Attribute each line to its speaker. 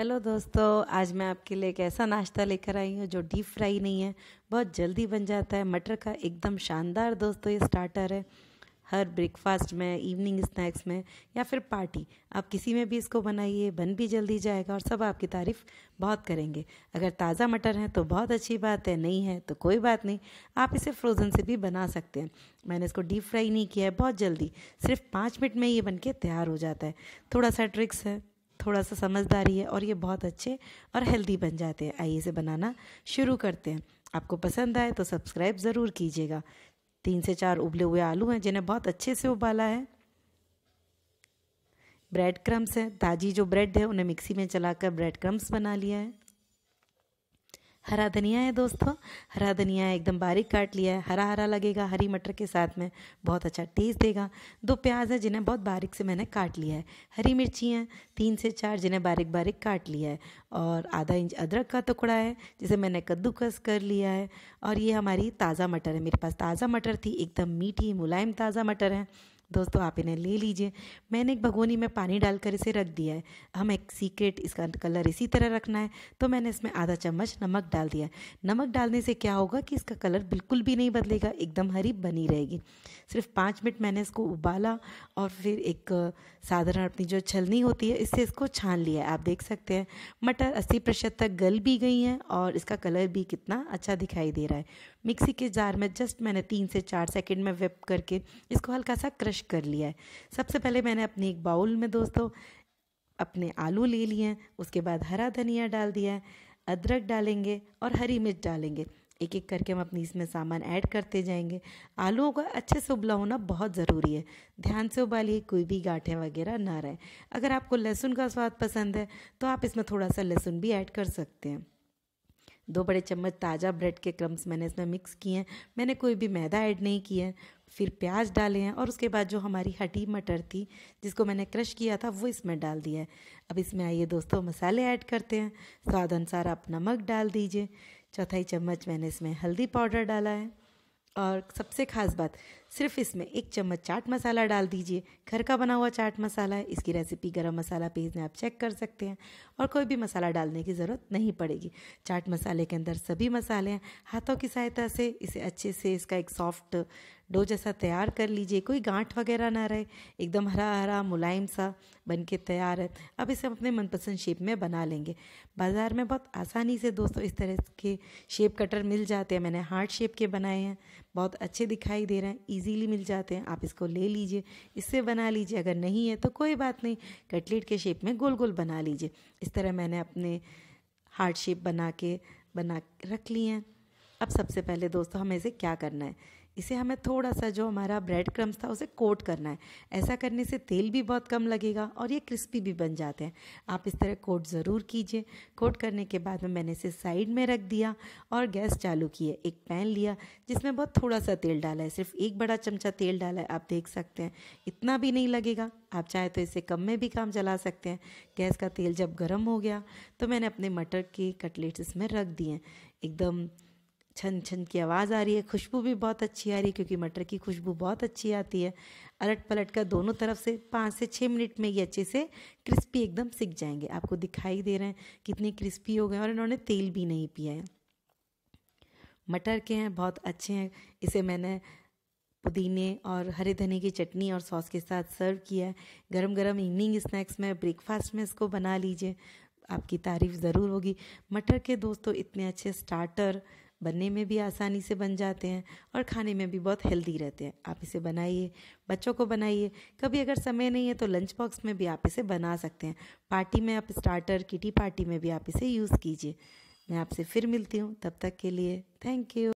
Speaker 1: hello दोस्तों आज मैं आपके लिए एक ऐसा नाश्ता लेकर आई हूँ जो डीप फ्राई नहीं है बहुत जल्दी बन जाता है मटर का एकदम शानदार दोस्तों ये स्टार्टर है हर ब्रेकफास्ट में इवनिंग स्नैक्स में या फिर पार्टी आप किसी में भी इसको बनाइए बन भी जल्दी जाएगा और सब आपकी तारीफ़ बहुत करेंगे अगर ताज़ा मटर है तो बहुत अच्छी बात है नहीं है तो कोई बात नहीं आप इसे फ्रोज़न से भी बना सकते हैं मैंने इसको डीप फ्राई नहीं किया है बहुत जल्दी सिर्फ पाँच मिनट में ये बन के तैयार हो जाता है थोड़ा सा ट्रिक्स है थोड़ा सा समझदारी है और ये बहुत अच्छे और हेल्दी बन जाते हैं आइए इसे बनाना शुरू करते हैं आपको पसंद आए तो सब्सक्राइब ज़रूर कीजिएगा तीन से चार उबले हुए आलू हैं जिन्हें बहुत अच्छे से उबाला है ब्रेड क्रम्स हैं ताजी जो ब्रेड है उन्हें मिक्सी में चलाकर ब्रेड क्रम्स बना लिया है हरा धनिया है दोस्तों हरा धनिया एकदम बारीक काट लिया है हरा हरा लगेगा हरी मटर के साथ में बहुत अच्छा टेस्ट देगा दो प्याज है जिन्हें बहुत बारीक से मैंने काट लिया है हरी मिर्ची हैं तीन से चार जिन्हें बारीक बारीक काट लिया है और आधा इंच अदरक का टुकड़ा है जिसे मैंने कद्दूकस कर लिया है और ये हमारी ताज़ा मटर है मेरे पास ताज़ा मटर थी एकदम मीठी मुलायम ताज़ा मटर है दोस्तों आप इन्हें ले लीजिए मैंने एक भगोनी में पानी डालकर इसे रख दिया है हम एक सीक्रेट इसका कलर इसी तरह रखना है तो मैंने इसमें आधा चम्मच नमक डाल दिया है नमक डालने से क्या होगा कि इसका कलर बिल्कुल भी नहीं बदलेगा एकदम हरी बनी रहेगी सिर्फ पाँच मिनट मैंने इसको उबाला और फिर एक साधारण अपनी जो छलनी होती है इससे इसको छान लिया है आप देख सकते हैं मटर अस्सी प्रतिशत तक गल भी गई हैं और इसका कलर भी कितना अच्छा दिखाई दे रहा है मिक्सी के जार में जस्ट मैंने तीन से चार सेकेंड में वेप करके इसको हल्का सा क्रश कर लिया है सबसे पहले मैंने अपने एक बाउल में दोस्तों अपने आलू ले लिए हैं उसके बाद हरा धनिया डाल दिया है अदरक डालेंगे और हरी मिर्च डालेंगे एक एक करके हम अपनी इसमें सामान ऐड करते जाएंगे आलूओं का अच्छे से उबला होना बहुत ज़रूरी है ध्यान से उबालिए कोई भी गाँठें वगैरह ना रहे अगर आपको लहसुन का स्वाद पसंद है तो आप इसमें थोड़ा सा लहसुन भी ऐड कर सकते हैं दो बड़े चम्मच ताज़ा ब्रेड के क्रम्स मैंने इसमें मिक्स किए हैं मैंने कोई भी मैदा ऐड नहीं किया है फिर प्याज डाले हैं और उसके बाद जो हमारी हटी मटर थी जिसको मैंने क्रश किया था वो इसमें डाल दिया है अब इसमें आइए दोस्तों मसाले ऐड करते हैं स्वाद अनुसार आप नमक डाल दीजिए चौथाई चम्मच मैंने इसमें हल्दी पाउडर डाला है और सबसे खास बात सिर्फ इसमें एक चम्मच चाट मसाला डाल दीजिए घर का बना हुआ चाट मसाला है इसकी रेसिपी गरम मसाला पेज में आप चेक कर सकते हैं और कोई भी मसाला डालने की ज़रूरत नहीं पड़ेगी चाट मसाले के अंदर सभी मसाले हैं हाथों की सहायता से इसे अच्छे से इसका एक सॉफ्ट डो जैसा तैयार कर लीजिए कोई गांठ वगैरह ना रहे एकदम हरा हरा मुलायम सा बन के तैयार है अब इसे हम अपने मनपसंद शेप में बना लेंगे बाज़ार में बहुत आसानी से दोस्तों इस तरह के शेप कटर मिल जाते हैं मैंने हार्ट शेप के बनाए हैं बहुत अच्छे दिखाई दे रहे हैं ईजीली मिल जाते हैं आप इसको ले लीजिए इससे बना लीजिए अगर नहीं है तो कोई बात नहीं कटलेट के शेप में गोल गोल बना लीजिए इस तरह मैंने अपने हार्ट शेप बना के बना रख लिए हैं अब सबसे पहले दोस्तों हमें इसे क्या करना है इसे हमें थोड़ा सा जो हमारा ब्रेड क्रम्स था उसे कोट करना है ऐसा करने से तेल भी बहुत कम लगेगा और ये क्रिस्पी भी बन जाते हैं आप इस तरह कोट ज़रूर कीजिए कोट करने के बाद में मैंने इसे साइड में रख दिया और गैस चालू किए एक पैन लिया जिसमें बहुत थोड़ा सा तेल डाला है सिर्फ एक बड़ा चमचा तेल डाला है आप देख सकते हैं इतना भी नहीं लगेगा आप चाहे तो इसे कम में भी काम चला सकते हैं गैस का तेल जब गर्म हो गया तो मैंने अपने मटर के कटलेट्स इसमें रख दिए एकदम छन छन की आवाज़ आ रही है खुशबू भी बहुत अच्छी आ रही है क्योंकि मटर की खुशबू बहुत अच्छी आती है अलट पलट कर दोनों तरफ से पाँच से छः मिनट में ये अच्छे से क्रिस्पी एकदम सिक जाएंगे आपको दिखाई दे रहे हैं कितने क्रिस्पी हो गए और इन्होंने तेल भी नहीं पिया है मटर के हैं बहुत अच्छे हैं इसे मैंने पुदीने और हरे धने की चटनी और सॉस के साथ सर्व किया है गरम गरम इवनिंग स्नैक्स में ब्रेकफास्ट में इसको बना लीजिए आपकी तारीफ़ ज़रूर होगी मटर के दोस्तों इतने अच्छे स्टार्टर बनने में भी आसानी से बन जाते हैं और खाने में भी बहुत हेल्दी रहते हैं आप इसे बनाइए बच्चों को बनाइए कभी अगर समय नहीं है तो लंच बॉक्स में भी आप इसे बना सकते हैं पार्टी में आप स्टार्टर किटी पार्टी में भी आप इसे यूज़ कीजिए मैं आपसे फिर मिलती हूँ तब तक के लिए थैंक यू